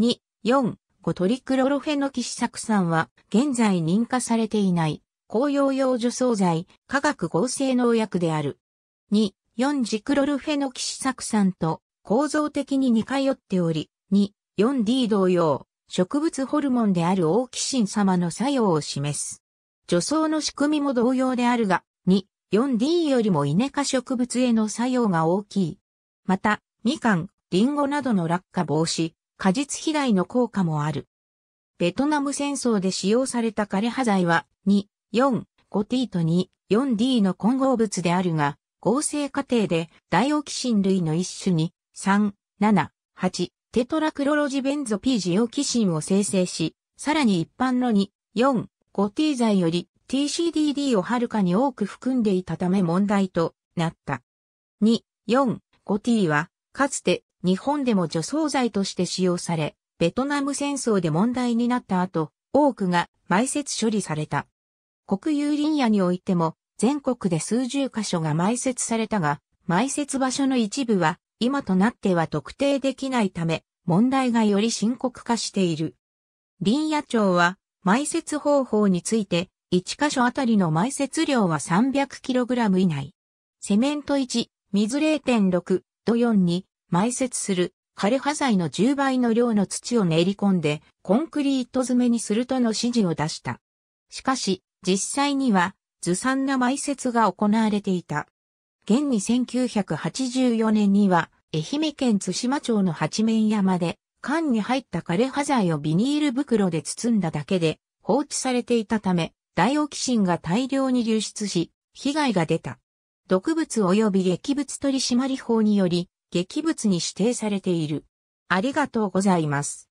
2、4、5トリクロロフェノキシ酢酸は現在認可されていない紅葉用除草剤化学合成農薬である。2、4ジクロルフェノキシ酢酸と構造的に似通っており、2、4D 同様、植物ホルモンであるオーキシン様の作用を示す。除草の仕組みも同様であるが、2、4D よりもイネ科植物への作用が大きい。また、みかん、リンゴなどの落下防止、果実肥大の効果もある。ベトナム戦争で使用された枯葉剤は 2,4,5T と 2,4D の混合物であるが、合成過程でダイオキシン類の一種に3、7、8、テトラクロロジベンゾ P ジオキシンを生成し、さらに一般の2、4、5T 剤より TCDD をはるかに多く含んでいたため問題となった。2、4、5T は、かつて日本でも除草剤として使用され、ベトナム戦争で問題になった後、多くが埋設処理された。国有林野においても、全国で数十箇所が埋設されたが、埋設場所の一部は、今となっては特定できないため、問題がより深刻化している。林野町は、埋設方法について、1箇所あたりの埋設量は 300kg 以内。セメント1、水0.6と4に、埋設する枯葉剤の10倍の量の土を練り込んでコンクリート詰めにするとの指示を出した。しかし、実際にはずさんな埋設が行われていた。現に1984年には、愛媛県津島町の八面山で、缶に入った枯葉剤をビニール袋で包んだだけで放置されていたため、ダイオキシンが大量に流出し、被害が出た。毒物及び劇物取締法により、劇物に指定されている。ありがとうございます。